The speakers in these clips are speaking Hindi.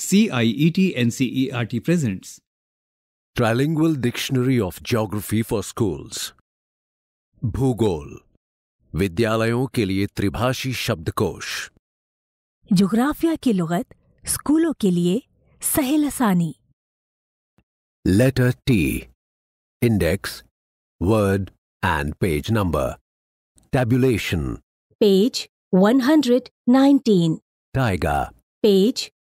CIET NCERT presents Trilingual Dictionary of Geography for Schools भूगोल विद्यालयों के लिए त्रिभाषी शब्दकोश जोग्राफिया की लुगत स्कूलों के लिए सहेल आसानी letter T index word and page number tabulation page 119 taiga page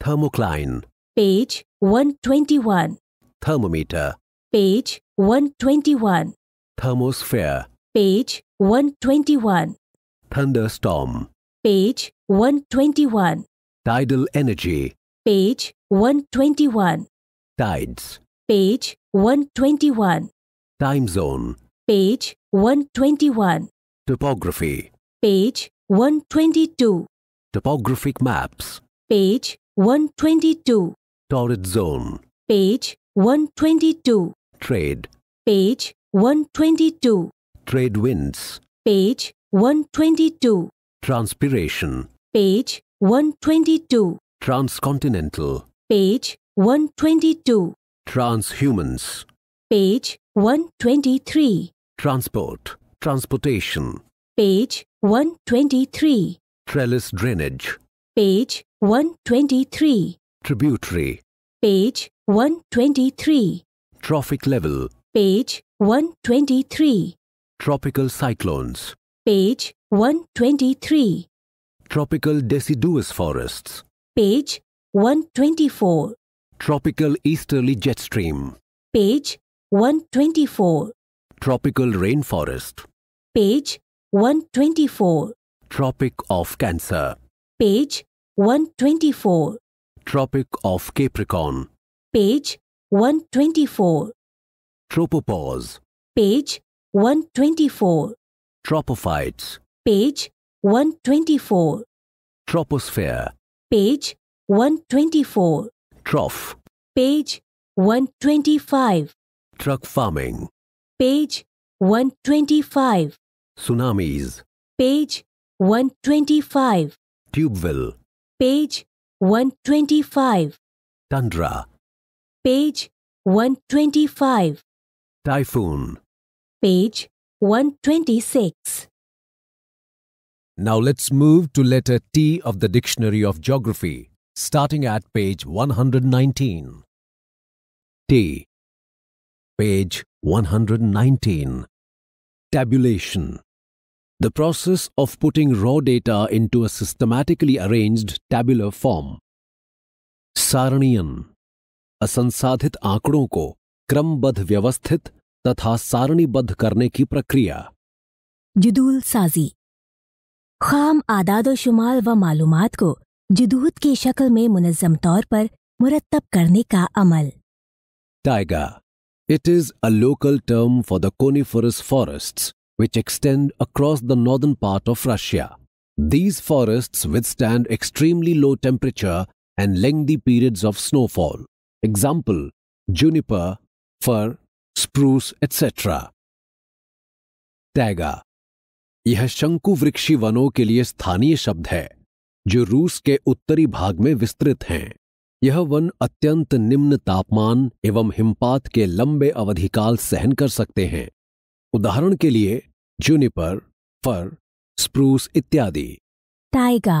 Thermocline. Page 121. Thermometer. Page 121. Thermosphere. Page 121. Thunderstorm. Page 121. Tidal energy. Page 121. Tides. Page 121. Time zone. Page 121. Topography. Page 122. Topographic maps. Page 122. Torrid Zone. Page 122. Trade. Page 122. Trade Winds. Page 122. Transpiration. Page 122. Transcontinental. Page 122. Transhumans. Page 123. Transport. Transportation. Page 123. Trellis drainage page 123. Tributary, page 123. Trophic level, page 123. Tropical cyclones, page 123. Tropical deciduous forests, page 124. Tropical easterly jet stream, page 124. Tropical rainforest, page 124. Tropic of Cancer, page 124. Tropic of Capricorn. Page 124. Tropopause. Page 124. Tropophytes. Page 124. Troposphere. Page 124. Trough. Page 125. Truck farming. Page 125. Tsunamis. Page 125. Tubeville page 125. Tundra, page 125. Typhoon. Page 126. Now let's move to letter T of the Dictionary of Geography, starting at page 119. T. Page 119. Tabulation. the process of putting raw data into a systematically arranged tabular form. सारणियन असंसाधित आंकड़ों को क्रमबद्ध व्यवस्थित तथा सारणीबद्ध करने की प्रक्रिया जुदूल साजी खाम आदाद व शुमाल व मालूम को जदूद की शक्ल में मुनजम तौर पर मुरतब करने का अमल taiga it is a local term for the coniferous forests which extend across the northern part of Russia. These forests withstand extremely low temperature and lengthy periods of snowfall. Example, juniper, fir, spruce, etc. Taiga यह शंकु वृक्षी वनों के लिए स्थानीय शब्द है जो रूस के उत्तरी भाग में विस्तृत हैं यह वन अत्यंत निम्न तापमान एवं हिमपात के लंबे अवधिकाल सहन कर सकते हैं उदाहरण के लिए जूनिपर फर स्प्रूस इत्यादि टाइगा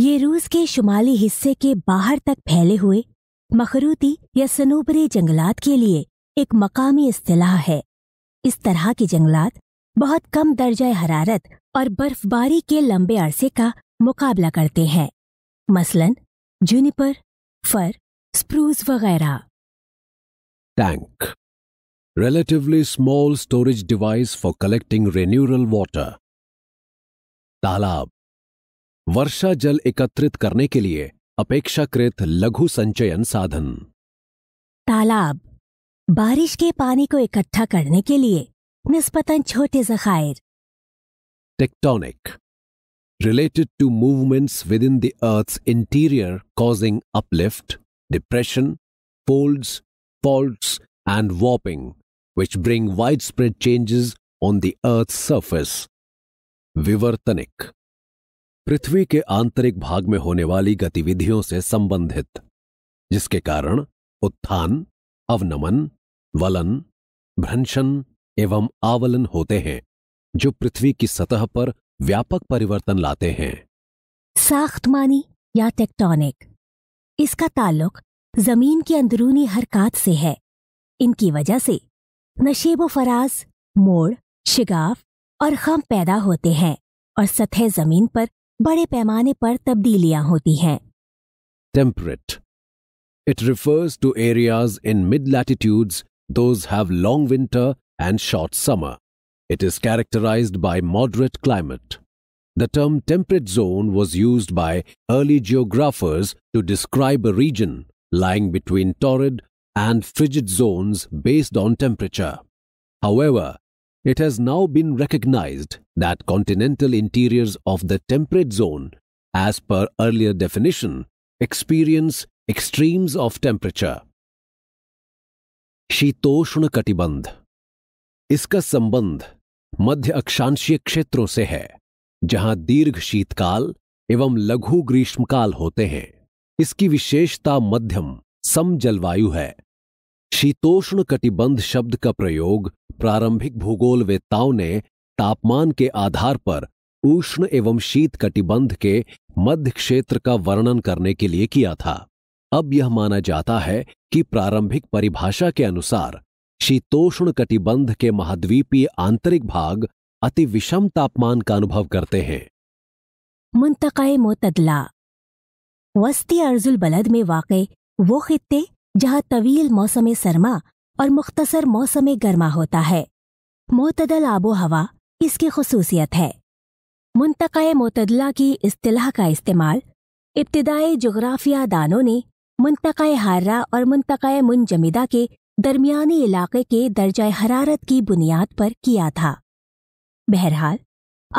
ये रूस के शुमाली हिस्से के बाहर तक फैले हुए मखरूती या सनूबरे जंगलात के लिए एक मकामी असलाह है इस तरह के जंगलात बहुत कम दर्जा हरारत और बर्फबारी के लंबे अरसे का मुकाबला करते हैं मसलन जूनिपर फर स्प्रूस वगैरह tank relatively small storage device for collecting renewal water. तालाब वर्षा जल एकत्रित करने के लिए अपेक्षाकृत लघु संचयन साधन तालाब बारिश के पानी को इकट्ठा करने के लिए निस्पतन छोटे जखायर Tectonic related to movements within the Earth's interior causing uplift, depression, folds, faults, and warping which bring widespread changes on the Earth's surface. विवर्तनिक पृथ्वी के आंतरिक भाग में होने वाली गतिविधियों से संबंधित जिसके कारण उत्थान अवनमन वलन भ्रंशन एवं आवलन होते हैं जो पृथ्वी की सतह पर व्यापक परिवर्तन लाते हैं साख्तमानी या टेक्टोनिक इसका ताल्लुक जमीन की अंदरूनी हरकत से है इनकी वजह से नशेब फराज मोड़ शिगाफ और खम पैदा होते हैं और सतह जमीन पर बड़े पैमाने पर तब्दीलियां होती हैं temperate it refers to areas in mid latitudes though have long winter and short summer it is characterize by moderate climate the term temperate zone was use by early geographers to describe a region lying between torrid and frigid zones based on temperature. However, it has now been recognized that continental interiors of the temperate zone, as per earlier definition, experience extremes of temperature. शीतोष्ण कटिबंध इसका संबंध मध्य अक्षांशीय क्षेत्रों से है जहां दीर्घ शीतकाल एवं लघु ग्रीष्मकाल होते हैं इसकी विशेषता मध्यम सम जलवायु है शीतोष्ण कटिबंध शब्द का प्रयोग प्रारंभिक भूगोल वेताओं ने तापमान के आधार पर उष्ण एवं शीत कटिबंध के मध्य क्षेत्र का वर्णन करने के लिए किया था अब यह माना जाता है कि प्रारंभिक परिभाषा के अनुसार शीतोष्ण कटिबंध के महाद्वीपीय आंतरिक भाग अति विषम तापमान का अनुभव करते हैं मुंतकाय मोतदला वस्ती अर्जुल बलद में वाक़ वो खिते जहाँ तवील मौसम सरमा और मुख्तसर मौसम गर्मा होता है मतदल आबो हवा इसकी खसूसियत है मुंतक़ मतदला की असलाह का इस्तेमाल इब्तदाई जग्राफिया दानों ने मुंतक़ हारा और मुंतक़ मुंजमिदा के दरमियानी इलाके के दर्जा हरारत की बुनियाद पर किया था बहरहाल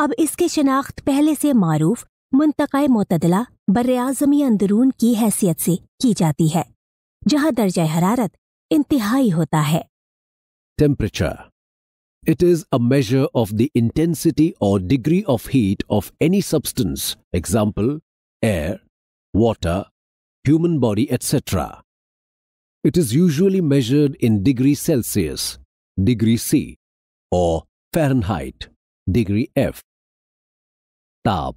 अब इसकी शनाख्त पहले से मारूफ मुंतक़ मतदला बर्र अजमी अंदरून की हैसियत से की जाती है जहां दर्जा हरारत इंतहाई होता है temperature it is a measure of the intensity or degree of heat of any substance example air water human body etcetera it is usually measured in degree Celsius degree C or Fahrenheit degree F ताप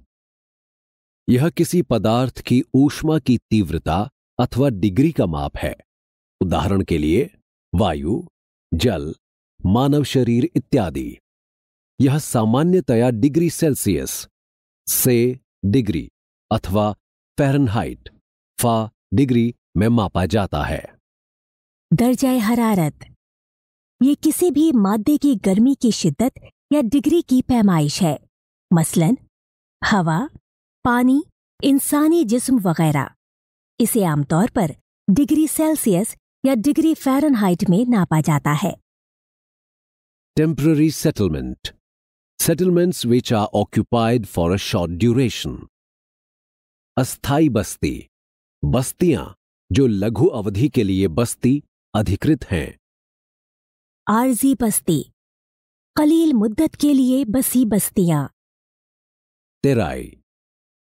यह किसी पदार्थ की ऊष्मा की तीव्रता अथवा डिग्री का माप है उदाहरण के लिए वायु जल मानव शरीर इत्यादि यह सामान्यतया डिग्री सेल्सियस से डिग्री अथवा फ़ारेनहाइट फा डिग्री में मापा जाता है दर्जा हरारत ये किसी भी मादे की गर्मी की शिद्दत या डिग्री की पैमाइश है मसलन हवा पानी इंसानी जिस्म वगैरह इसे आमतौर पर डिग्री सेल्सियस या डिग्री फ़ारेनहाइट में नापा जाता है temporary settlement settlements which are occupied for a short duration अस्थाई बस्ती बस्तियां जो लघु अवधि के लिए बस्ती अधिकृत हैं आरजी बस्ती कलील मुद्दत के लिए बसी बस्तियां तेराई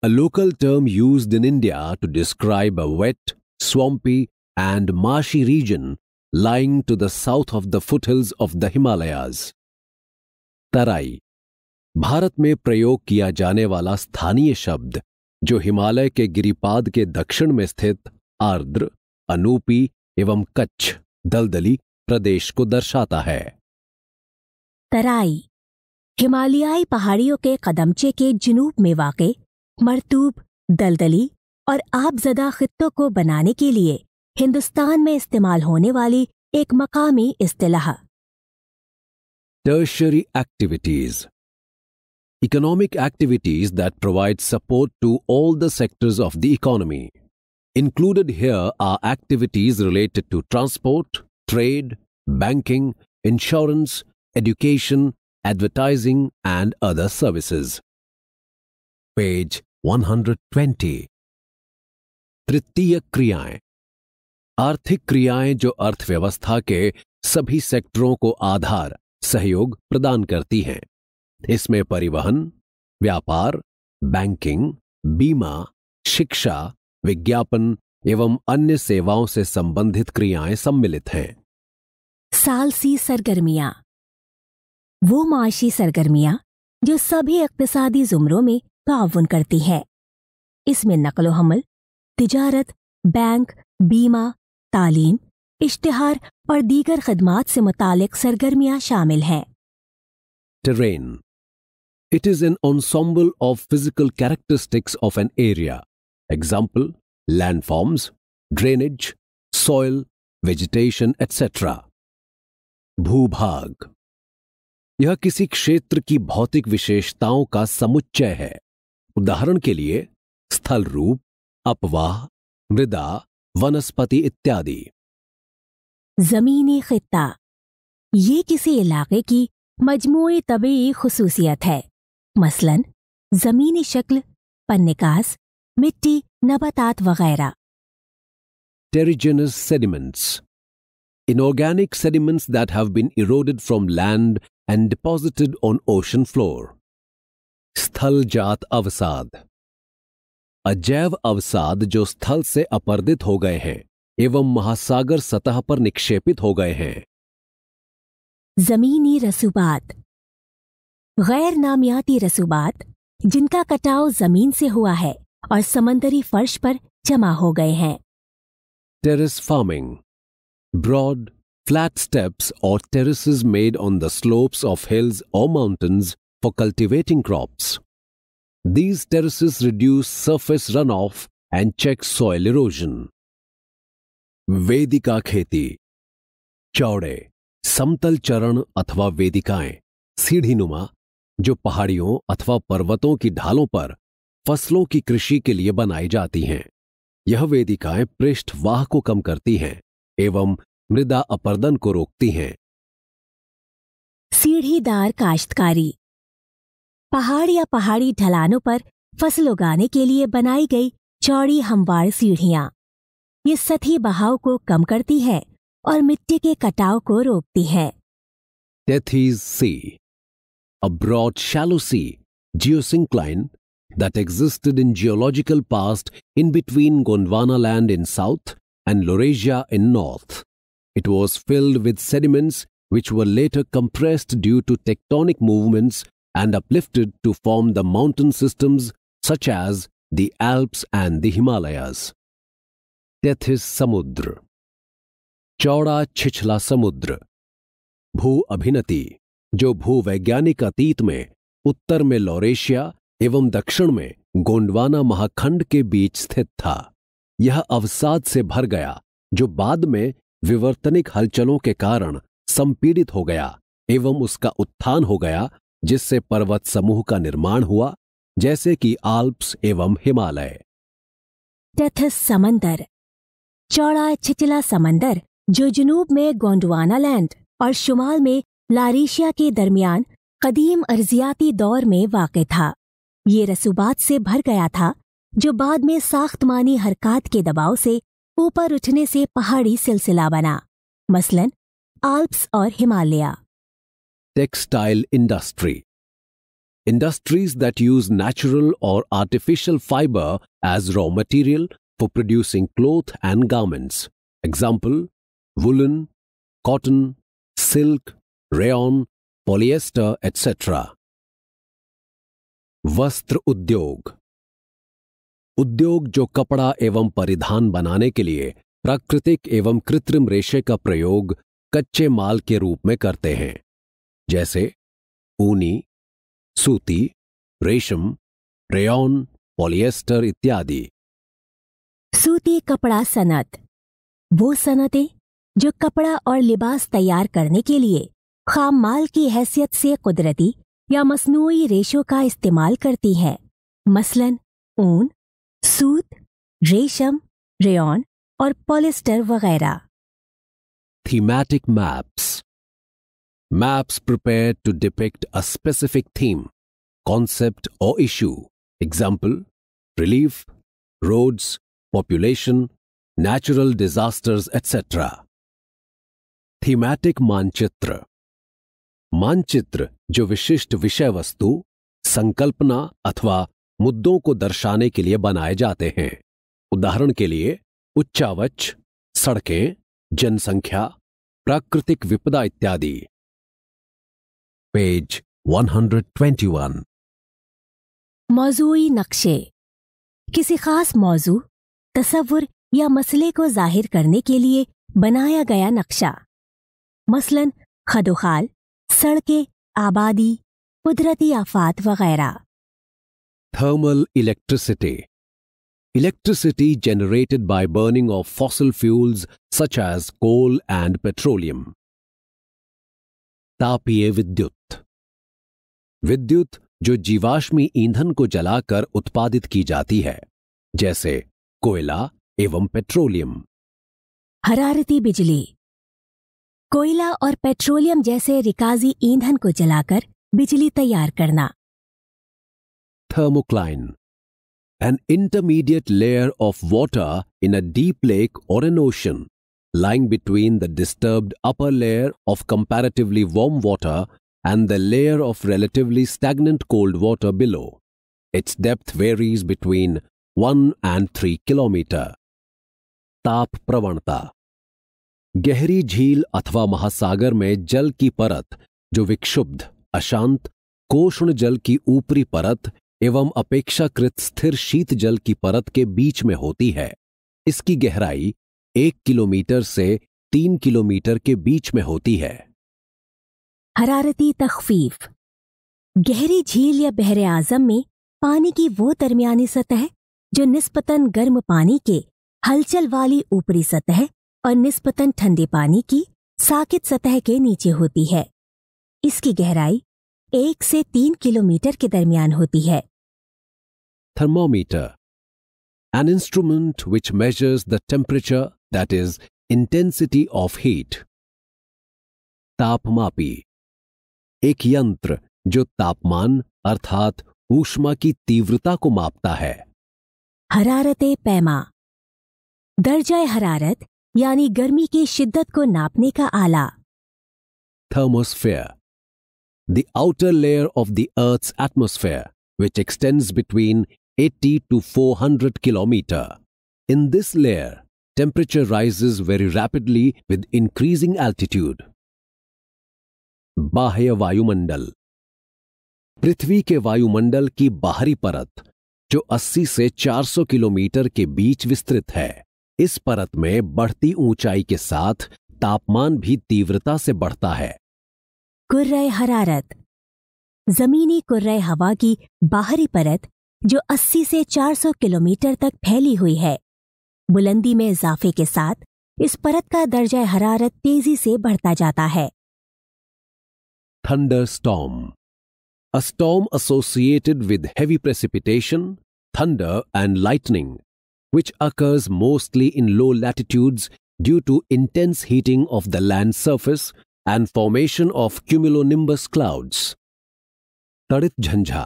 a local term used in India to describe a wet, swampy, and marshy region lying to the south of the foothills of the Himalayas. Tarai. Bharat में प्रयोग किया जाने वाला स्थानीय शब्द जो हिमालय के गिरिपाद के दक्षिण में स्थित आर्द्र अनूपी एवं कच्छ दलदली प्रदेश को दर्शाता है तराई हिमालयाई पहाड़ियों के कदमचे के जुनूब में वाक़ मरतूब दलदली और आबजदा खित्तों को बनाने के लिए हिंदुस्तान में इस्तेमाल होने वाली एक मकामी असलाह tertiary activities economic activities that provide support to all the sectors of the economy included here are activities related to transport trade banking insurance education advertising and other services page 120 तृतीय क्रियाएं आर्थिक क्रियाएं जो अर्थव्यवस्था के सभी सेक्टरों को आधार सहयोग प्रदान करती हैं इसमें परिवहन व्यापार बैंकिंग बीमा शिक्षा विज्ञापन एवं अन्य सेवाओं से संबंधित क्रियाएं सम्मिलित हैं सालसी सरगर्मियां वो माशी सरगर्मियां जो सभी इकतसादी जुमरों में ताउन करती है इसमें नकलो हमल तिजारत बैंक बीमा तालीम इश्तहार और दीगर खदम से मुतक सरगर्मियां शामिल हैं terrain it is an ensemble of physical characteristics of an area example landforms drainage soil vegetation etcetera भूभाग यह किसी क्षेत्र की भौतिक विशेषताओं का समुच्चय है उदाहरण के लिए स्थल रूप अपवाह मृदा वनस्पति इत्यादि जमीनी खिता ये किसी इलाके की मजमू तबी खसूसियत है मसलन जमीनी शक्ल पन्निकास मिट्टी नबतात वगैरह terrigenous sediments inorganic sediments that have been eroded from land and deposited on ocean floor स्थल जात अवसाद अजैव अवसाद जो स्थल से अपर्दित हो गए हैं एवं महासागर सतह पर निक्षेपित हो गए हैं जमीनी रसूबात गैर नामियाती रसूबात जिनका कटाव जमीन से हुआ है और समंदरी फर्श पर जमा हो गए हैं terrace farming broad flat steps or terrace made on the slopes of hills or mountains for cultivating crops. These terraces reduce surface runoff and check soil erosion. वेदिका खेती चौड़े समतल चरण अथवा वेदिकाएं सीढ़ी नुमा जो पहाड़ियों अथवा पर्वतों की ढालों पर फसलों की कृषि के लिए बनाई जाती हैं यह वेदिकाएं पृष्ठवाह को कम करती हैं एवं मृदा अपर्दन को रोकती हैं सीढ़ीदार काश्तकारी पहाड़ या पहाड़ी ढलानों पर फसल उगाने के लिए बनाई गई चौड़ी हमवार सीढ़ियां ये सतही बहाव को कम करती है और मिट्टी के कटाव को रोकती है broad shallow sea geosyncline that existed in geological past in between Gondwana land in south and Laurasia in north it was filled with sediments which were later compressed due to tectonic movements and uplifted to form the mountain systems such as the Alps and the Himalayas. Tethys Samudra चौड़ा छिछला समुद्र भू अभिनति जो भूवैज्ञानिक अतीत में उत्तर में लॉरेशिया एवं दक्षिण में गोंडवाना महाखंड के बीच स्थित था यह अवसाद से भर गया जो बाद में विवर्तनिक हलचलों के कारण संपीड़ित हो गया एवं उसका उत्थान हो गया जिससे पर्वत समूह का निर्माण हुआ जैसे कि आल्प्स एवं हिमालय तथ समंदर चौड़ा छिचला समंदर जो जुनूब में गोंडवाना लैंड और शुमाल में लारीशिया के दरमियान कदीम अर्जियाती दौर में वाक़ था ये रसूबात से भर गया था जो बाद में साख्तमानी हरकत के दबाव से ऊपर उठने से पहाड़ी सिलसिला बना मसलन आल्प्स और Himalaya textile industry. Industries that use natural or artificial fiber as raw material for producing cloth and garments. Example woolen, cotton, silk, rayon, polyester, etc. वस्त्र उद्योग उद्योग जो कपड़ा एवं परिधान बनाने के लिए प्राकृतिक एवं कृत्रिम रेशे का प्रयोग कच्चे माल के रूप में करते हैं जैसे ऊनी सूती रेशम रेयन पॉलिएस्टर इत्यादि सूती कपड़ा सनत वो सनतें जो कपड़ा और लिबास तैयार करने के लिए खाम माल की हैसियत से कुदरती या मसनू रेशों का इस्तेमाल करती हैं मसलन ऊन सूत रेशम रेयन और पॉलिस्टर वगैरह thematic maps maps prepared to depict a specific theme, concept, or issue. Example relief, roads, population, natural disasters, etc. Thematic Manchitra मानचित्र जो विशिष्ट विषय वस्तु संकल्पना अथवा मुद्दों को दर्शाने के लिए बनाए जाते हैं उदाहरण के लिए उच्चावच सड़कें जनसंख्या प्राकृतिक विपदा इत्यादि पेज 121 मौजूई नक्शे किसी खास मौजू तस्वुर या मसले को जाहिर करने के लिए बनाया गया नक्शा मसलन खदोखाल सड़कें आबादी कुदरती आफात वगैरह thermal electricity electricity generated by burning of fossil fuels such as coal and petroleum तापीय विद्युत विद्युत जो जीवाश्मी ईंधन को जलाकर उत्पादित की जाती है जैसे कोयला एवं पेट्रोलियम हरारती बिजली कोयला और पेट्रोलियम जैसे रिकाजी ईंधन को जलाकर बिजली तैयार करना thermocline an intermediate layer of water in a deep lake or an ocean lying between the disturbed upper layer of comparatively warm water and the layer of relatively stagnant cold water below. Its depth varies between 1 and 3 kilometer. ताप प्रवणता गहरी झील अथवा महासागर में जल की परत जो विक्षुब्ध अशांत कोष्ण जल की ऊपरी परत एवं अपेक्षाकृत स्थिर शीत जल की परत के बीच में होती है इसकी गहराई एक किलोमीटर से तीन किलोमीटर के बीच में होती है हरारती तखफीफ गहरी झील या बहर आजम में पानी की वो दरमियानी सतह जो निस्पतन गर्म पानी के हलचल वाली ऊपरी सतह और निस्पतन ठंडे पानी की साकित सतह के नीचे होती है इसकी गहराई एक से तीन किलोमीटर के दरमियान होती है thermometer an instrument which measures the temperature that is intensity of heat तापमापी एक यंत्र जो तापमान अर्थात ऊष्मा की तीव्रता को मापता है हरारत पैमा दर्जा हरारत यानी गर्मी की शिद्दत को नापने का आला thermosphere the outer layer of the earth atmosphere which extends between 80 to 400 kilometre in this layer temperature rises very rapidly with increasing altitude बाह्य वायुमंडल पृथ्वी के वायुमंडल की बाहरी परत जो 80 से 400 किलोमीटर के बीच विस्तृत है इस परत में बढ़ती ऊंचाई के साथ तापमान भी तीव्रता से बढ़ता है कुर्रय हरारत जमीनी कुर्रय हवा की बाहरी परत जो 80 से 400 किलोमीटर तक फैली हुई है बुलंदी में इजाफे के साथ इस परत का दर्जा हरारत तेजी से बढ़ता जाता है thunderstorm. A storm associated with heavy precipitation, thunder, and lightning, which occurs mostly in low latitudes due to intense heating of the land surface and formation of cumulonimbus clouds. तड़ित jhanja,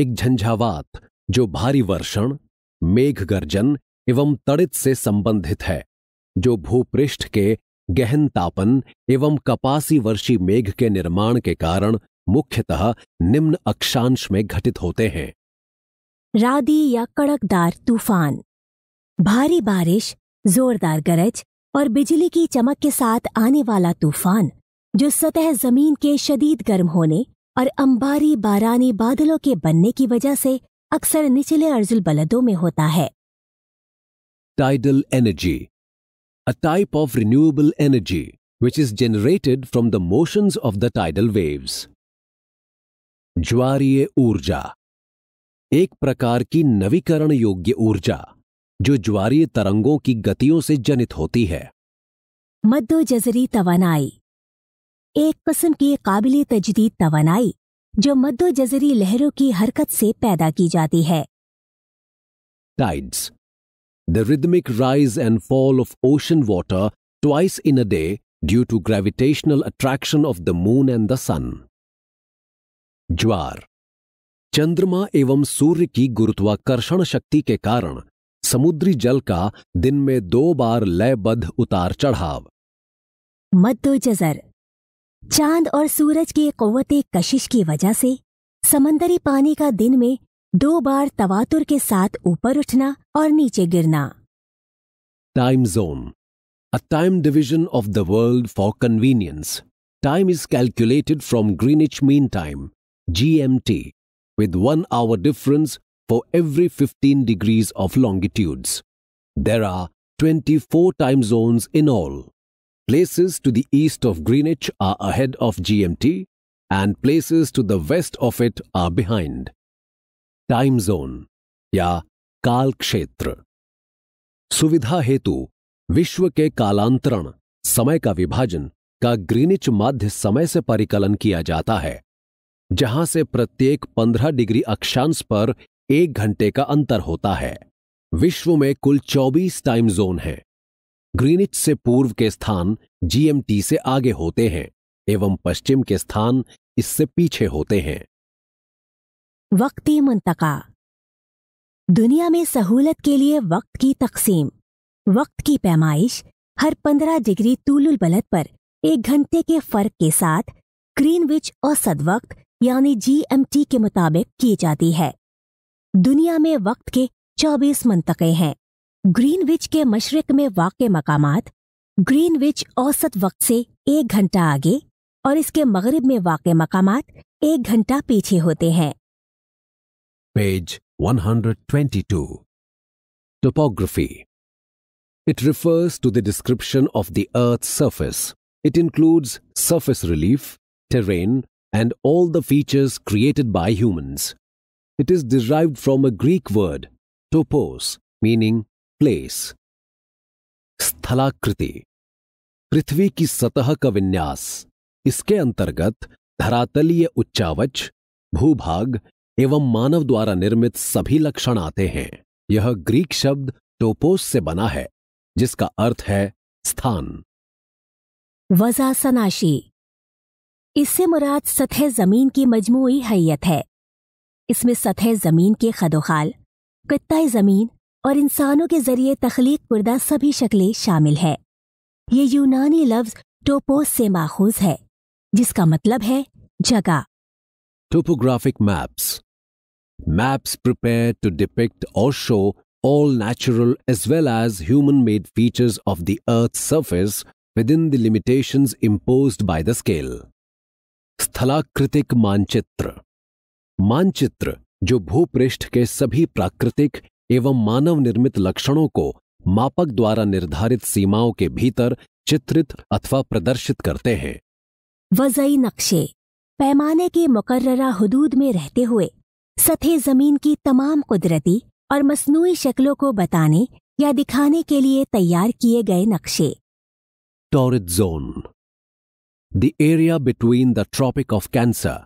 एक झंझावात जो भारी वर्षण मेघ गर्जन एवं तड़ित से संबंधित है जो भूपृष्ठ के गहन तापन एवं कपासी वर्षी मेघ के निर्माण के कारण मुख्यतः निम्न अक्षांश में घटित होते हैं रादी या कड़कदार तूफान भारी बारिश जोरदार गरज और बिजली की चमक के साथ आने वाला तूफान जो सतह जमीन के शदीद गर्म होने और अंबारी बारानी बादलों के बनने की वजह से अक्सर निचले अर्जुल बलदों में होता है tidal energy a type of renewable energy which is generated from the motions of the tidal waves. ज्वारीय ऊर्जा एक प्रकार की नवीकरण योग्य ऊर्जा जो ज्वारीय तरंगों की गतियों से जनित होती है मद्दो जजरी तवानाई एक किस्म की काबिल तजदीद तवानाई जो मद्दो जजरी लहरों की हरकत से पैदा की जाती है tides the rhythmic rise and fall of ocean water twice in a day due to gravitational attraction of the moon and the sun. ज्वार चंद्रमा एवं सूर्य की गुरुत्वाकर्षण शक्ति के कारण समुद्री जल का दिन में दो बार लयबद्ध उतार चढ़ाव मद्दो जजर चांद और सूरज की कौवते कशिश की वजह से समंदरी पानी का दिन में दो बार तवातुर के साथ ऊपर उठना और नीचे गिरना time zone a time division of the world for convenience time is calculated from Greenwich mean time G M T with one hour difference for every fifteen degrees of longitudes there are twenty four time zone in all to the east of the east of greenwich of G M T and places to the west of it are behind time zone या काल क्षेत्र सुविधा हेतु विश्व के कालांतरण समय का विभाजन का ग्रीनिच माध्य समय से परिकलन किया जाता है जहां से प्रत्येक 15 डिग्री अक्षांश पर एक घंटे का अंतर होता है विश्व में कुल 24 टाइम जोन हैं ग्रीनिच से पूर्व के स्थान जीएमटी से आगे होते हैं एवं पश्चिम के स्थान इससे पीछे होते हैं वक्ती मुंतका दुनिया में सहूलत के लिए वक्त की तकसीम वक्त की पैमाइश हर पंद्रह डिग्री तूलुल बलत पर एक घंटे के फर्क के साथ ग्रीनविच और सदवक्त यानी जीएमटी के मुताबिक की जाती है दुनिया में वक्त के 24 मनतके हैं ग्रीनविच के मशरक में वाक़ मकाम ग्रीनविच औसत वक्त से एक घंटा आगे और इसके मगरब में वाक़ मकाम एक घंटा पीछे होते हैं page 122. Topography. It refers to the description of the Earth's surface. It includes surface relief, terrain, and all the features created by humans. It is derived from a Greek word, topos, meaning place. Sthalakriti, prithvi ki सतह ka vinyas. Iske antargat, धरातलीय उच्चावच भूभाग एवं मानव द्वारा निर्मित सभी लक्षण आते हैं यह ग्रीक शब्द टोपोस से बना है जिसका अर्थ है स्थान वजासनाशी इससे मुराद सतह जमीन की मजमू हैत है इसमें सतह जमीन के खदोखाल कत्ता जमीन और इंसानों के जरिए तखलीक पुर्दा सभी शक्लें शामिल है ये यूनानी लफ्ज टोपोस से माखूज है जिसका मतलब है जगह topographic maps. Maps prepared to depict or show all natural as well as human made features of the Earth's surface within the limitations imposed by the scale. Sthalakritik Manchitra Manchitra, jo bhuprishth ke sabhi prakritik evam manav nirmit लक्षणों ko mapak dwara nirdharit सीमाओं ke bhitar chitrit अथवा pradarshit karte hain. Vazai Nakshe पैमाने के मुकर्रा हदूद में रहते हुए सतह जमीन की तमाम कुदरती और मसनू शक्लों को बताने या दिखाने के लिए तैयार किए गए नक्शे torrid zone the area between the tropic of cancer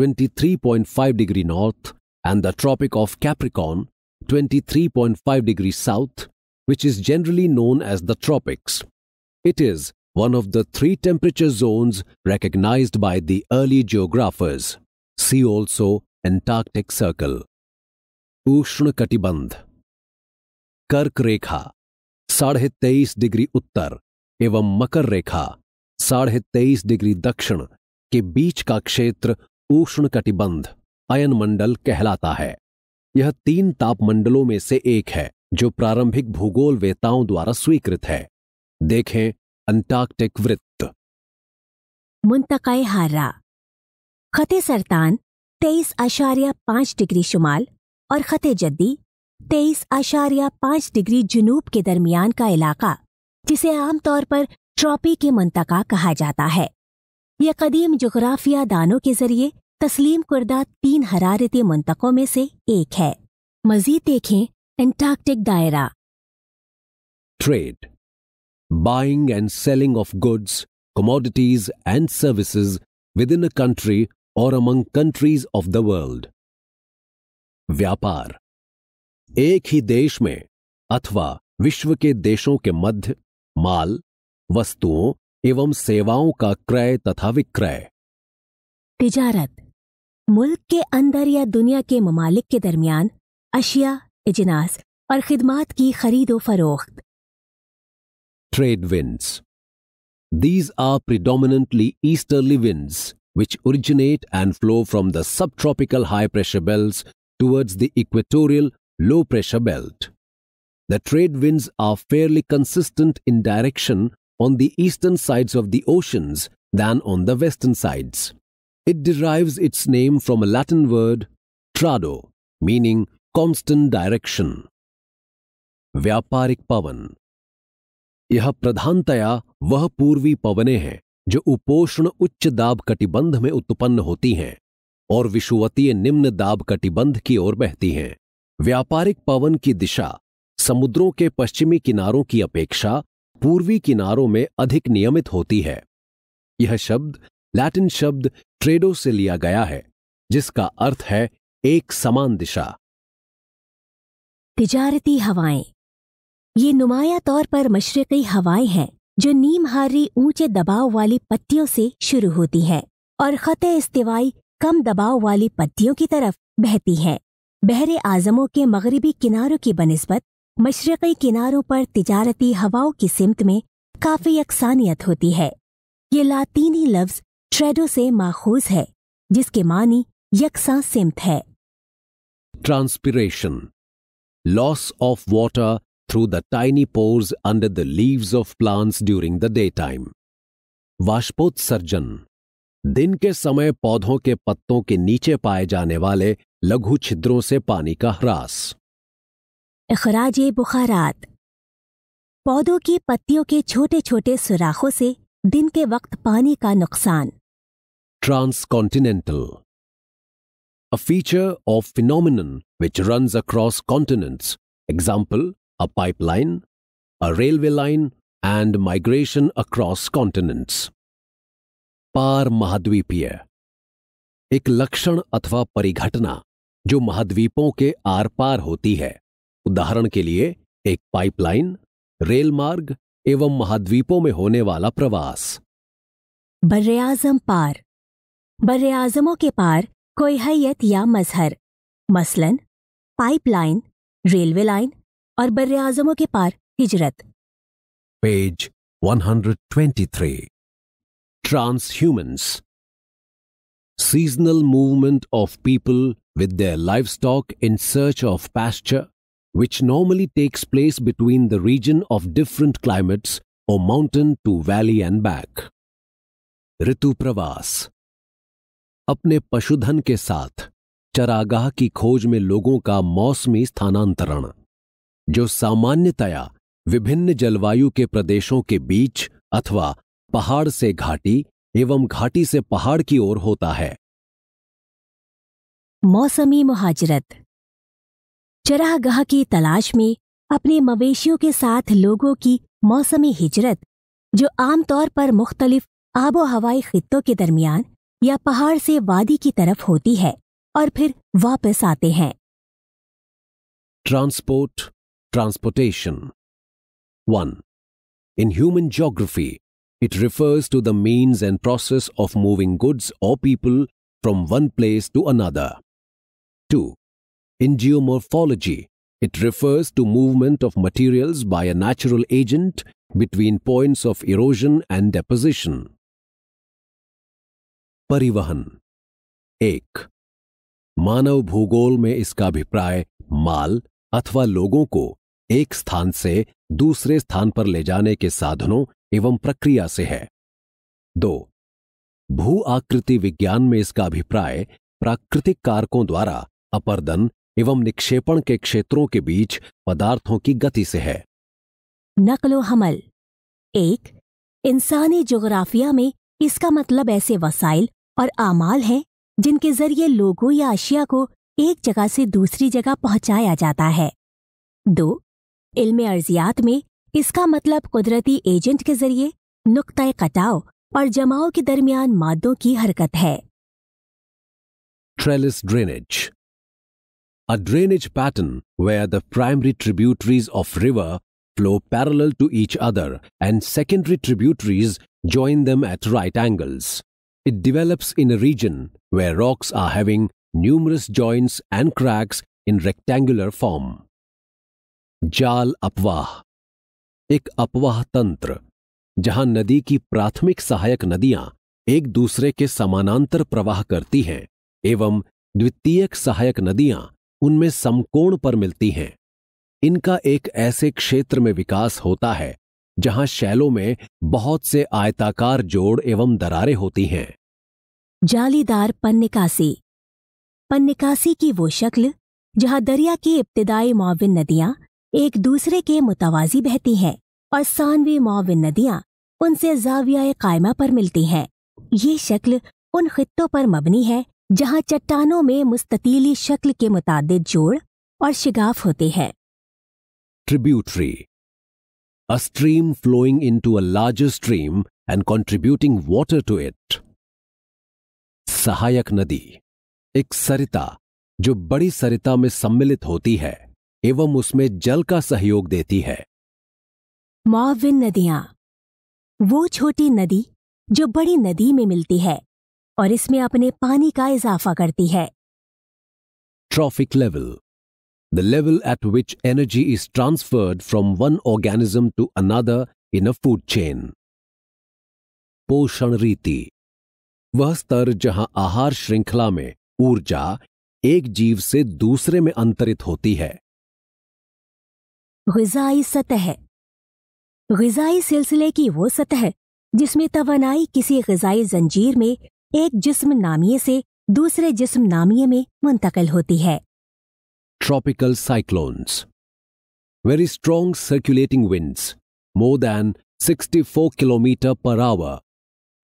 23.5 degree north and the tropic of Capricorn 23.5 degree south which is generally known as the tropics it is one of the three temperature zones recognized by the early geographers. See also Antarctic Circle. उष्णकटिबंध कर्क रेखा साढ़े तेईस डिग्री उत्तर एवं मकर रेखा साढ़े तेईस डिग्री दक्षिण के बीच का क्षेत्र उष्ण कटिबंध अयन मंडल कहलाता है यह तीन तापमंडलों में से एक है जो प्रारंभिक भूगोल वेताओं द्वारा स्वीकृत है देखें अंटार्कटिक वृत्त मुंतकाय हारा खत सरतान तेईस आशार्य पाँच डिग्री शुमाल और ख़ते जद्दी तेईस आशार्य पाँच डिग्री जुनूब के दरमियान का इलाका जिसे आमतौर पर ट्रॉपी के मुंतका कहा जाता है यह कदीम जोग्राफिया दानों के जरिए तस्लीम करदा तीन हरारती मुंतकों में से एक है मजीद देखें एंटार्कटिक दायरा trade buying and selling of goods, commodities, and services within a country or among countries of the world व्यापार एक ही देश में अथवा विश्व के देशों के मध्य माल वस्तुओं एवं सेवाओं का क्रय तथा विक्रय तिजारत मुल्क के अंदर या दुनिया के ममालिक के दरमियान अशिया इजनास और खिदमात की खरीदो फरोख्त trade winds. These are predominantly easterly winds, which originate and flow from the subtropical high pressure belts towards the equatorial low pressure belt. The trade winds are fairly consistent in direction on the eastern sides of the oceans than on the western sides. It derives its name from a Latin word trado, meaning constant direction. Vyaparik Pavan यह प्रधानतया वह पूर्वी पवने हैं जो उपोष्ण उच्च दाब कटिबंध में उत्पन्न होती हैं और विषुवतीय निम्न दाब कटिबंध की ओर बहती हैं व्यापारिक पवन की दिशा समुद्रों के पश्चिमी किनारों की अपेक्षा पूर्वी किनारों में अधिक नियमित होती है यह शब्द लैटिन शब्द ट्रेडो से लिया गया है जिसका अर्थ है एक समान दिशा तिजारती हवाएं ये नुमाया तौर पर मशरकी हवाएं हैं जो नीम हारी ऊंचे दबाव वाली पत्तियों से शुरू होती है और खत इस्तेवाई कम दबाव वाली पत्तियों की तरफ बहती है बहरे आजमों के मगरबी किनारों की बनस्बत मशरकी किनारों पर तजारती हवाओं की सिमत में काफी यकसानियत होती है ये लातीनी लफ्ज ट्रेडो से माखूज है जिसके मानी यकसा सिमत है transpiration loss of water through the tiny pores under the leaves of plants during the daytime. वाष्पोत सर्जन दिन के समय पौधों के पत्तों के नीचे पाए जाने वाले लघु छिद्रों से पानी का ह्रास अखराज बुखारात पौधों की पत्तियों के छोटे छोटे सुराखों से दिन के वक्त पानी का नुकसान transcontinental a feature of phenomenon which run across continents example a pipeline, a railway line, and migration across continents. पार महाद्वीपीय एक लक्षण अथवा परिघटना जो महाद्वीपों के आर पार होती है उदाहरण के लिए एक पाइपलाइन रेल मार्ग एवं महाद्वीपों में होने वाला प्रवास बर्रेआजम पार बर्रेआजमों के पार कोई हैयत या मजहर मसलन पाइपलाइन रेलवे लाइन और बर्रे आजमों के पार हिजरत page 123 transhumance seasonal movement of people with the livestock in search of pasture which normally takes place between the region of different climates or mountain to valley and back ऋतु प्रवास अपने पशुधन के साथ चरागाह की खोज में लोगों का मौसमी स्थानांतरण जो सामान्यतया विभिन्न जलवायु के प्रदेशों के बीच अथवा पहाड़ से घाटी एवं घाटी से पहाड़ की ओर होता है मौसमी मुहाजरत चरागाह की तलाश में अपने मवेशियों के साथ लोगों की मौसमी हिजरत जो आमतौर पर मुख्तलिफ आबो हवाई खितों के दरमियान या पहाड़ से वादी की तरफ होती है और फिर वापस आते हैं transport Transportation 1. In human geography, it refers to the means and process of moving goods or people from one place to another. 2. In geomorphology, it refers to movement of materials by a natural agent between points of erosion and deposition. परिवहन एक मानव भूगोल में इसका अभिप्राय माल अथवा लोगों को एक स्थान से दूसरे स्थान पर ले जाने के साधनों एवं प्रक्रिया से है दो भू आकृति विज्ञान में इसका अभिप्राय प्राकृतिक कारकों द्वारा अपरदन एवं निक्षेपण के क्षेत्रों के बीच पदार्थों की गति से है नकलो हमल एक इंसानी जोग्राफिया में इसका मतलब ऐसे वसाइल और आमाल हैं जिनके जरिए लोगों या अशिया को एक जगह से दूसरी जगह पहुंचाया जाता है दो इल्म अर्जियात में इसका मतलब कुदरती एजेंट के जरिए नुकतः कटाव और जमाव के दरमियान मादों की हरकत है trellis drainage a drainage pattern where the primary tributaries of river flow parallel to each other and secondary tributaries join them at right angles it develops in a region where rocks are having numerous joints and cracks in rectangular form जाल अपवाह एक अपवाह तंत्र जहां नदी की प्राथमिक सहायक नदियां एक दूसरे के समानांतर प्रवाह करती हैं एवं द्वितीयक सहायक नदियां उनमें समकोण पर मिलती हैं इनका एक ऐसे क्षेत्र में विकास होता है जहां शैलों में बहुत से आयताकार जोड़ एवं दरारें होती हैं जालीदार पन्निकासी पन्निकासी की वो शक्ल जहां दरिया की इब्तदाई माविन नदियां एक दूसरे के मुतवाजी बहती हैं और सानवी मोविन नदियाँ उनसे जाविया कायमा पर मिलती हैं ये शक्ल उन खत्ों पर मबनी है जहाँ चट्टानों में मुस्ततीली शक्ल के मुताद जोड़ और शिगाफ होते हैं tributary A stream flowing into a larger stream and contributing water to it. सहायक नदी एक सरिता जो बड़ी सरिता में सम्मिलित होती है एवं उसमें जल का सहयोग देती है मॉविन नदियां वो छोटी नदी जो बड़ी नदी में मिलती है और इसमें अपने पानी का इजाफा करती है trophic level the level at which energy is transferred from one organism to another in a food chain पोषण रीति वह स्तर जहां आहार श्रृंखला में ऊर्जा एक जीव से दूसरे में अंतरित होती है गजाई सतह गजाई सिलसिले की वो सतह जिसमें तवनाई किसी गजाई जंजीर में एक जिस्म नामिए से दूसरे जिस्म नामिए में मुंतकिल होती है tropical cyclones very strong circulating winds more than 64 kilometre per hour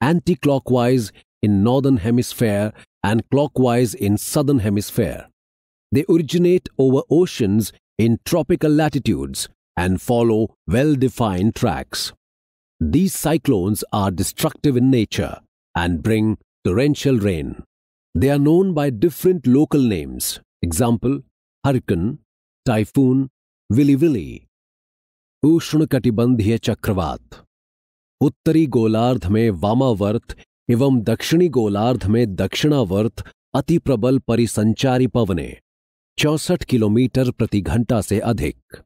anticlockwise in northern hemisphere and clockwise in southern hemisphere they originate over oceans in tropical latitudes and follow well-defined tracks. These cyclones are destructive in nature and bring torrential rain. They are known by different local names, example, hurricane, typhoon, willy willy उष्ण कटिबंधीय चक्रवात उत्तरी गोलार्ध में वामावर्त एवं दक्षिणी गोलार्ध में दक्षिणावर्त अति प्रबल परिसंचारी पवने चौसठ किलोमीटर प्रति घंटा से अधिक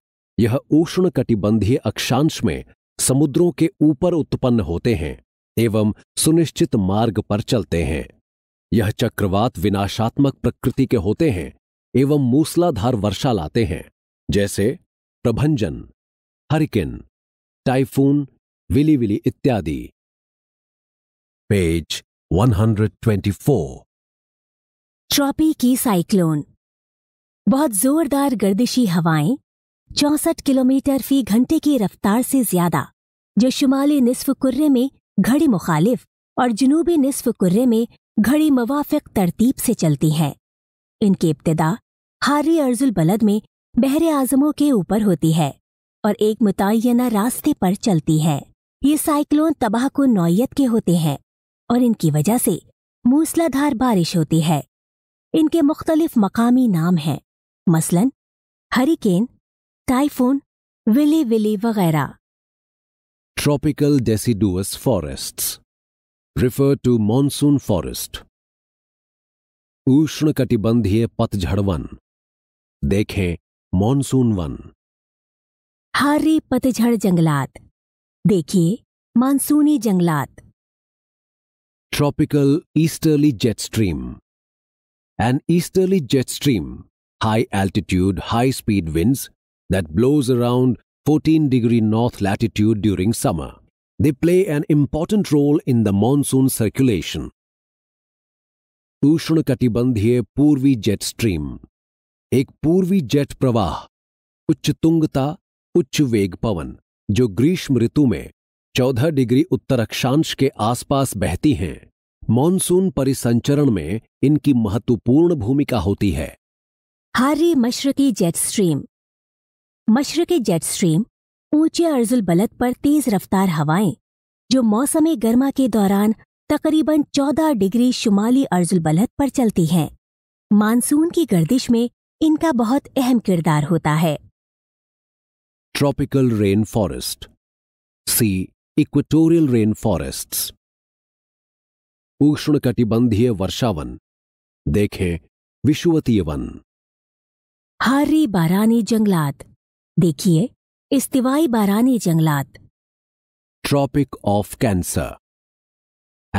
यह उष्ण कटिबंधीय अक्षांश में समुद्रों के ऊपर उत्पन्न होते हैं एवं सुनिश्चित मार्ग पर चलते हैं यह चक्रवात विनाशात्मक प्रकृति के होते हैं एवं मूसलाधार वर्षा लाते हैं जैसे प्रभंजन हरिकेन टाइफून विलीविली इत्यादि पेज 124 ट्रॉपी की साइक्लोन बहुत जोरदार गर्दिशी हवाएं चौसठ किलोमीटर फी घंटे की रफ्तार से ज्यादा जो शुमाली निसफ कुर्रे में घड़ी मुखालिफ और जनूबी निसफ कुर्रे में घड़ी मवाफिक तरतीब से चलती हैं इनकी इब्तदा हारी अर्जुल बलद में बहरे आजमों के ऊपर होती है और एक मुतना रास्ते पर चलती है ये साइक्लोन तबाह को नौयत के होते हैं और इनकी वजह से मूसलाधार बारिश होती है इनके मुख्तलिफ मकामी नाम हैं मसलन हरिकेन टाइफून विली विली वगैरह tropical deciduous forest refer to monsoon forest उष्ण कटिबंधीय पतझड़ वन देखें मॉनसून वन हरे पतझड़ जंगलात देखिए मानसूनी जंगलात tropical easterly jet stream an easterly jet stream high altitude, high speed winds that blows around 14 degree north latitude during summer. They play an important role in the monsoon circulation. उष्णकटिबंधीय पूर्वी जेट स्ट्रीम एक पूर्वी जेट प्रवाह उच्च तुंगता उच्च वेग पवन जो ग्रीष्म ऋतु में 14 डिग्री उत्तर अक्षांश के आसपास बहती हैं मॉनसून परिसंचरण में इनकी महत्वपूर्ण भूमिका होती है हारी मशरकी जेट स्ट्रीम मशरकी जेट स्ट्रीम ऊंचे अर्जुल बलद पर तेज रफ्तार हवाएं जो मौसम गर्मा के दौरान तकरीबन 14 डिग्री शुमाली अर्जुल बलद पर चलती हैं मानसून की गर्दिश में इनका बहुत अहम किरदार होता है tropical rain forest see equatorial rain forest उष्ण कटिबंधीय वर्षावन देखें विश्वतीय वन हारी बारानी जंगलात देखिए इस्तिवाई बारानी जंगलात tropic of cancer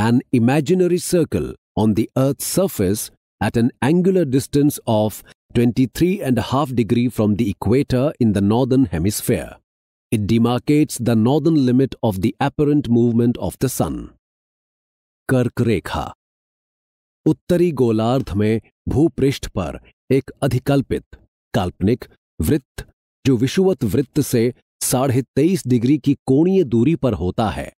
an imaginary circle on the earth surface at an angular distance of twenty three and half degree from the equator in the northern hemisphere it demarcates the northern limit of the apparent movement of the sun कर्क रेखा उत्तरी गोलार्ध में भूपृष्ठ पर एक अधिकल्पित काल्पनिक वृत्त जो विषुवत वृत्त से साढ़े तेईस डिग्री की कोणीय दूरी पर होता है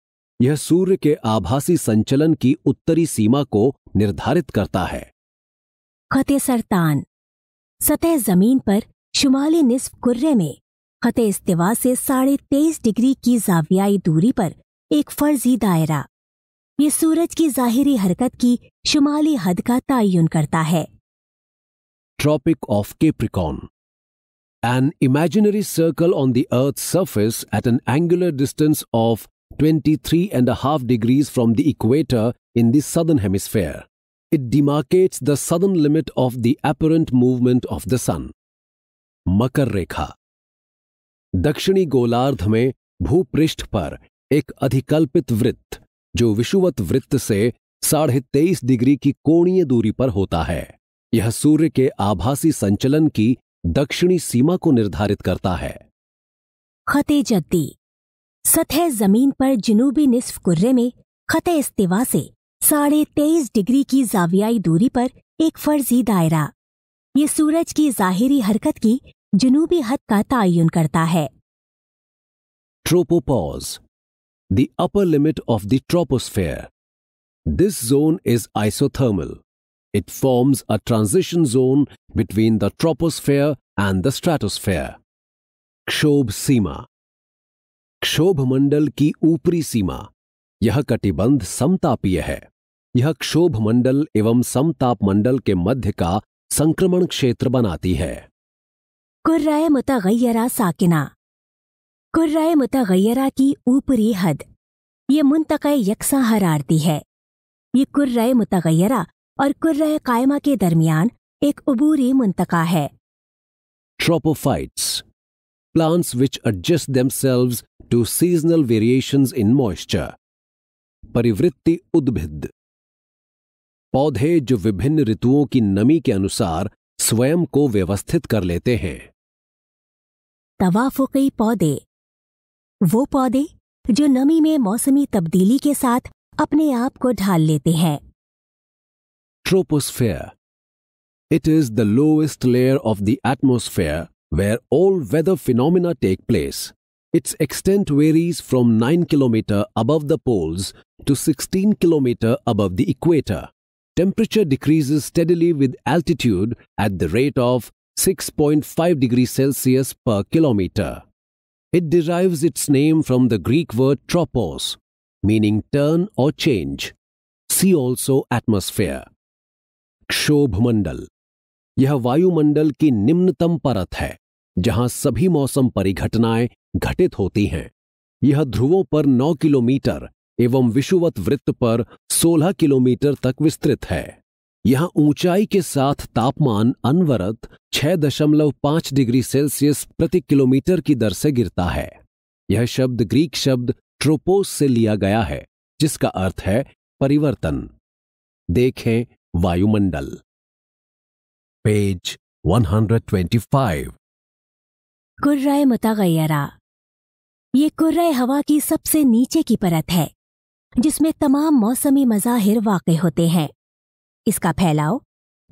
यह सूर्य के आभासी संचलन की उत्तरी सीमा को निर्धारित करता है खते सरतान सतह जमीन पर शुमाली निस्फ कुर्रे में खते इस्तेवा से साढ़े तेईस डिग्री की जावियाई दूरी पर एक फर्जी दायरा ये सूरज की जाहिरी हरकत की शुमाली हद का तयन करता है Tropic of Capricorn. An imaginary circle on the Earth's surface at an angular distance of 23 and a half degrees from the equator in the southern hemisphere. It demarcates the southern limit of the apparent movement of the sun. मकर रेखा दक्षिणी गोलार्ध में भूपृष्ठ पर एक अधिकल्पित वृत्त जो विषुवत वृत्त से साढ़े तेईस डिग्री की कोणीय दूरी पर होता है यह सूर्य के आभासी संचलन की दक्षिणी सीमा को निर्धारित करता है खते जद्दी सतह जमीन पर जनूबी निसफ कुर्रे में खत इस्तीवा से साढ़े तेईस डिग्री की जावियाई दूरी पर एक फर्जी दायरा ये सूरज की जाहिरी हरकत की जनूबी हद का तयन करता है tropopause the upper limit of the troposphere this zone is isothermal It forms a transition zone between the troposphere and the stratosphere. Kshobh सीमा Kshobh Mandal की ऊपरी सीमा यह कटिबंध समतापीय है यह क्षोभ मंडल एवं समताप मंडल के मध्य का संक्रमण क्षेत्र बनाती है कुर्राय मुतागैयरा साकिना कुर्राय मुतागैयरा की ऊपरी हद ये मुंतक यकसा हरारती है ये कुर्राय मुतागैयरा और कुर्र कायमा के दरमियान एक अबूरी मुंतका है tropophytes plants which adjust themselves to seasonal variation in moisture परिवृत्ति उद्भिद पौधे जो विभिन्न ऋतुओं की नमी के अनुसार स्वयं को व्यवस्थित कर लेते हैं तवाफुकी पौधे वो पौधे जो नमी में मौसमी तब्दीली के साथ अपने आप को ढाल लेते हैं troposphere. It is the lowest layer of the atmosphere where all weather phenomena take place. Its extent varies from 9 km above the poles to 16 km above the equator. Temperature decreases steadily with altitude at the rate of 6.5 degrees Celsius per kilometer. It derives its name from the Greek word tropos, meaning turn or change. See also atmosphere. क्षोभमंडल यह वायुमंडल की निम्नतम परत है जहां सभी मौसम परिघटनाएं घटित होती हैं यह ध्रुवों पर 9 किलोमीटर एवं विषुवत वृत्त पर 16 किलोमीटर तक विस्तृत है यहां ऊंचाई के साथ तापमान अनवरत 6.5 डिग्री सेल्सियस प्रति किलोमीटर की दर से गिरता है यह शब्द ग्रीक शब्द ट्रोपोस से लिया गया है जिसका अर्थ है परिवर्तन देखें वायुमंडल पेज 125 कुर्राय मुतगैरा ये कुर्राय हवा की सबसे नीचे की परत है जिसमें तमाम मौसमी मज़ाहिर वाक़ होते हैं इसका फैलाव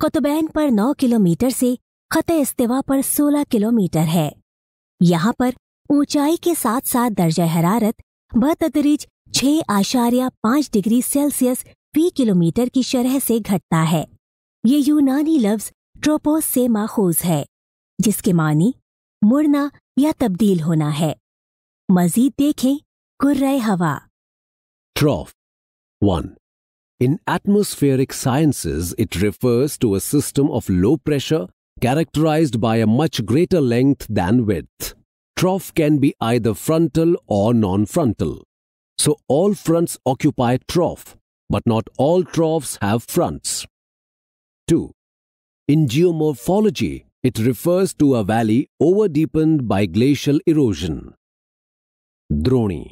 कुतुबैन पर 9 किलोमीटर से ख़त इस्तेवा पर 16 किलोमीटर है यहाँ पर ऊंचाई के साथ साथ दर्ज हरारत बतदरीज छः आशारिया पाँच डिग्री सेल्सियस प्री किलोमीटर की शरह से घटता है ये यूनानी लफ्ज ट्रोपोस से माखोज है जिसके मानी मुड़ना या तब्दील होना है मजीद देखें कुर्रे हवा trough one in atmospheric sciences it refers to a system of low pressure characterize by a much greater length than width trough can be either frontal or non frontal so all fronts occupy trough but not all troughs have fronts. 2. In geomorphology, it refers to a valley overdeepened by glacial erosion. द्रोणी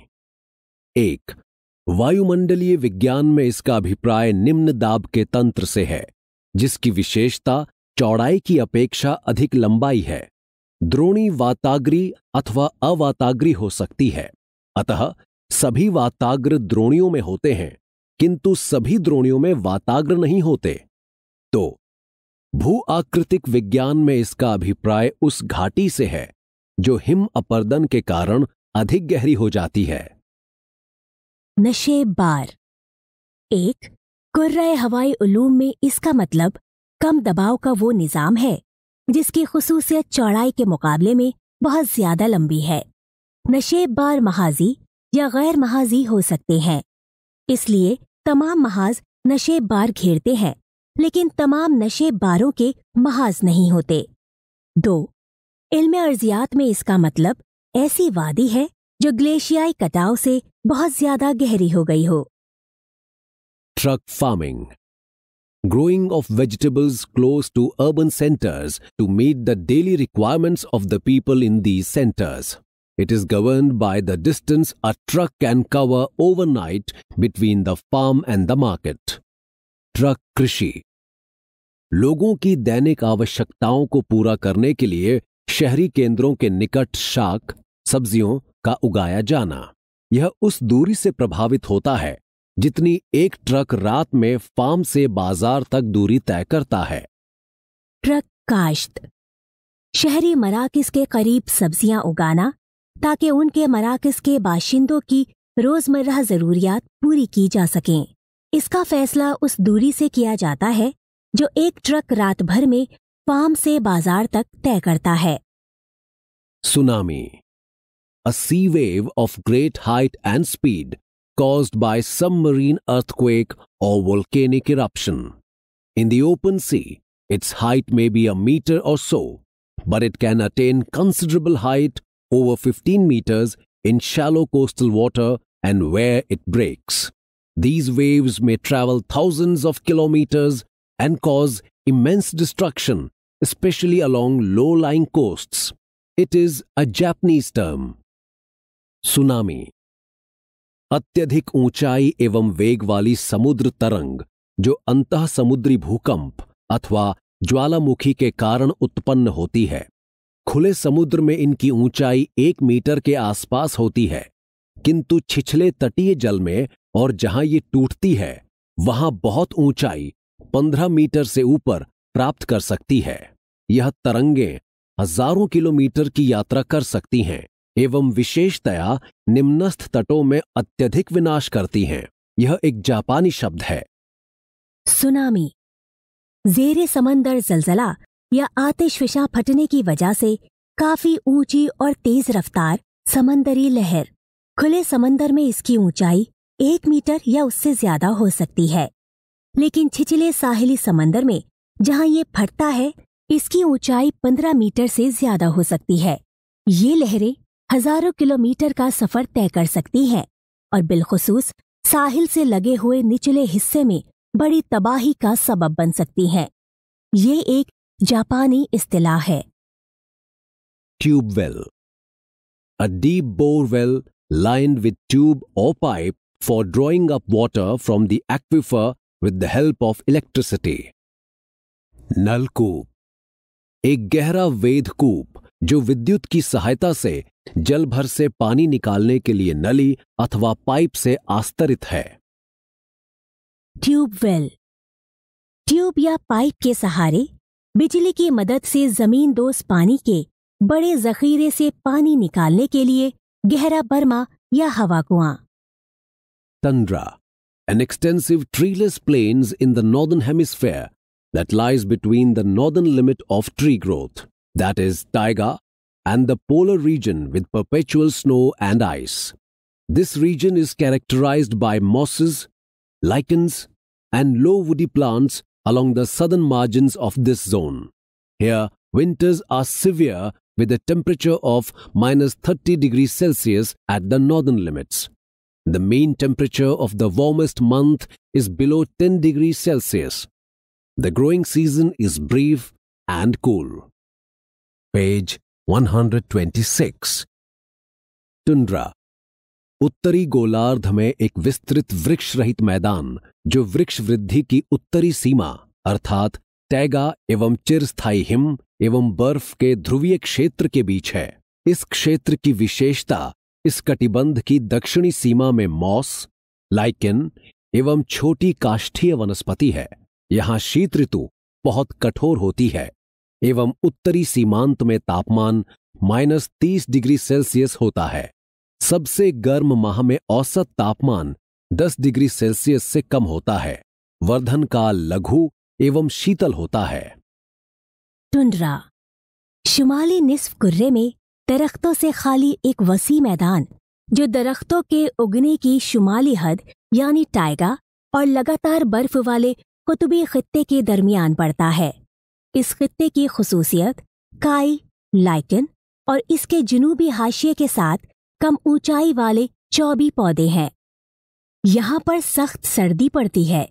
एक वायुमंडलीय विज्ञान में इसका अभिप्राय निम्न दाब के तंत्र से है जिसकी विशेषता चौड़ाई की अपेक्षा अधिक लंबाई है द्रोणी वाताग्री अथवा अवाताग्री हो सकती है अतः सभी वाताग्र द्रोणियों में होते हैं किंतु सभी द्रोणियों में वाताग्र नहीं होते तो भू आकृतिक विज्ञान में इसका अभिप्राय उस घाटी से है जो हिम अपर्दन के कारण अधिक गहरी हो जाती है नशे बार एक कुर्राय हवाई उलूम में इसका मतलब कम दबाव का वो निज़ाम है जिसकी खसूसियत चौड़ाई के मुकाबले में बहुत ज्यादा लंबी है नशेब बार महाजी या गैर महाजी हो सकते हैं इसलिए तमाम महाज नशे बार घेरते हैं लेकिन तमाम नशे बारों के महाज नहीं होते दो इल्म अर्जियात में इसका मतलब ऐसी वादी है जो ग्लेशियाई कटाव से बहुत ज्यादा गहरी हो गई हो truck farming growing of vegetables close to urban centers to meet the daily requirements of the people in the centers It is governed by the distance a truck can cover overnight between the farm and the market. Truck कृषि लोगों की दैनिक आवश्यकताओं को पूरा करने के लिए शहरी केंद्रों के निकट शाक सब्जियों का उगाया जाना यह उस दूरी से प्रभावित होता है जितनी एक ट्रक रात में फार्म से बाजार तक दूरी तय करता है ट्रक काश्त शहरी मराकज के करीब सब्जियां उगाना ताकि उनके मराकज के बाशिंदों की रोजमर्रा जरूरियात पूरी की जा सकें इसका फैसला उस दूरी से किया जाता है जो एक ट्रक रात भर में फार्म से बाजार तक तय करता है tsunami a sea wave of great height and speed caused by submarine earthquake or volcanic eruption. In the open sea, its height may be a meter or so, but it can attain considerable height over 15 meters in shallow coastal water and where it breaks. These waves may travel thousands of kilometers and cause immense destruction, especially along low lying coasts. It is a Japanese term. Tsunami. अत्यधिक ऊंचाई एवं वेग वाली समुद्र तरंग जो अंत समुद्री भूकंप अथवा ज्वालामुखी के कारण उत्पन्न होती है खुले समुद्र में इनकी ऊंचाई एक मीटर के आसपास होती है किंतु छिछले तटीय जल में और जहां ये टूटती है वहां बहुत ऊंचाई पंद्रह मीटर से ऊपर प्राप्त कर सकती है यह तरंगे हजारों किलोमीटर की यात्रा कर सकती हैं एवं विशेषतया निम्नस्थ तटों में अत्यधिक विनाश करती हैं यह एक जापानी शब्द है सुनामी जेरे समंदर जलजला या आतिशफिशा फटने की वजह से काफी ऊंची और तेज रफ्तार समंदरी लहर खुले समंदर में इसकी ऊंचाई एक मीटर या उससे ज्यादा हो सकती है लेकिन छिछले साहिली समंदर में जहां ये फटता है इसकी ऊंचाई पंद्रह मीटर से ज्यादा हो सकती है ये लहरें हजारों किलोमीटर का सफर तय कर सकती हैं और बिलखसूस साहिल से लगे हुए निचले हिस्से में बड़ी तबाही का सबब बन सकती हैं ये एक जापानी इस्तेला है tubewell a deep borewell line with tube or pipe for drawing up water from the aquifer with the help of electricity नलकूप एक गहरा वेदकूप जो विद्युत की सहायता से जल भर से पानी निकालने के लिए नली अथवा पाइप से आस्तरित है ट्यूबवेल ट्यूब या पाइप के सहारे बिजली की मदद से जमीन दोस्त पानी के बड़े जखीरे से पानी निकालने के लिए गहरा बर्मा या हवा कुआं tundra an extensive treeless plains in the northern hemisphere that lies between the northern limit of tree growth that is taiga and the polar region with perpetual snow and ice this region is characterized by mosses lichens and low woody plants along the southern margins of this zone. Here, winters are severe with a temperature of minus 30 degrees Celsius at the northern limits. The mean temperature of the warmest month is below 10 degrees Celsius. The growing season is brief and cool. Page 126 Tundra उत्तरी गोलार्ध में एक विस्तृत वृक्ष रहित मैदान जो वृक्ष वृद्धि की उत्तरी सीमा अर्थात टैगा एवं चिरस्थायी हिम एवं बर्फ के ध्रुवीय क्षेत्र के बीच है इस क्षेत्र की विशेषता इस कटिबंध की दक्षिणी सीमा में मॉस लाइकिन एवं छोटी काष्ठीय वनस्पति है यहाँ शीत ऋतु बहुत कठोर होती है एवं उत्तरी सीमांत में तापमान माइनस तीस डिग्री सेल्सियस होता है सबसे गर्म माह में औसत तापमान 10 डिग्री सेल्सियस से कम होता है वर्धन काल लघु एवं शीतल होता है टुंडरा शुमाली निस्फ कुर्रे में दरख्तों से खाली एक वसी मैदान जो दरख्तों के उगने की शुमाली हद यानी टाइगा और लगातार बर्फ वाले कुतुबी खत्ते के दरमियान पड़ता है इस खत्ते की खसूसियत काई लाइकन और इसके जनूबी हाशिए के साथ कम ऊंचाई वाले चौबी पौधे हैं यहाँ पर सख्त सर्दी पड़ती है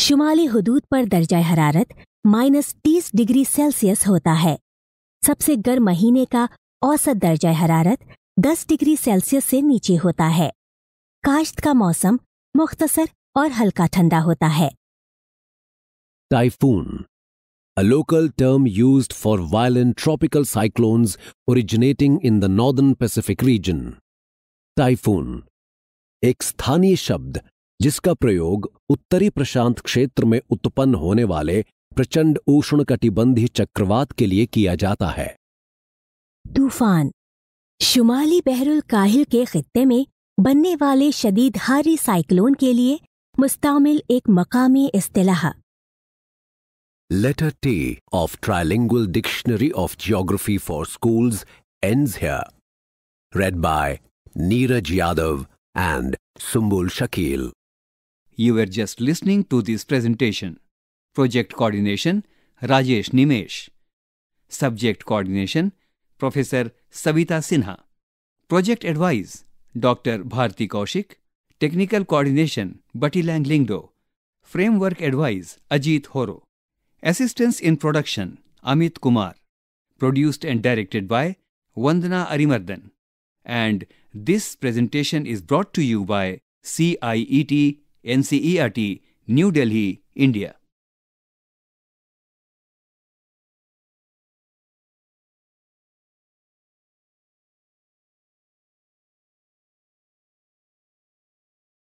शुमाली हदूद पर दर्जा हरारत माइनस तीस डिग्री सेल्सियस होता है सबसे गर्म महीने का औसत दर्जा हरारत दस डिग्री सेल्सियस से नीचे होता है काश्त का मौसम मुख्तसर और हल्का ठंडा होता है typhoon a local term used for violent tropical cyclones originating in the northern Pacific region typhoon एक स्थानीय शब्द जिसका प्रयोग उत्तरी प्रशांत क्षेत्र में उत्पन्न होने वाले प्रचंड उष्ण कटिबंधी चक्रवात के लिए किया जाता है तूफान शुमाली बहरुल काहिल के खत्ते में बनने वाले शदीद हारी साइक्लोन के लिए मुस्तमिल एक मकामी अतलाह letter T of Trilingual dictionary of geography for schools ends read by Neeraj Yadav and Sumbul Shakil. You were just listening to this presentation. Project Coordination Rajesh Nimesh. Subject Coordination Professor Savita Sinha. Project Advice Dr. Bharti Kaushik. Technical Coordination Batilang Lingdo. Framework Advice Ajit Horo. Assistance in Production Amit Kumar. Produced and directed by Vandana Arimardhan. And this presentation is brought to you by CIET NCERT, New Delhi, India.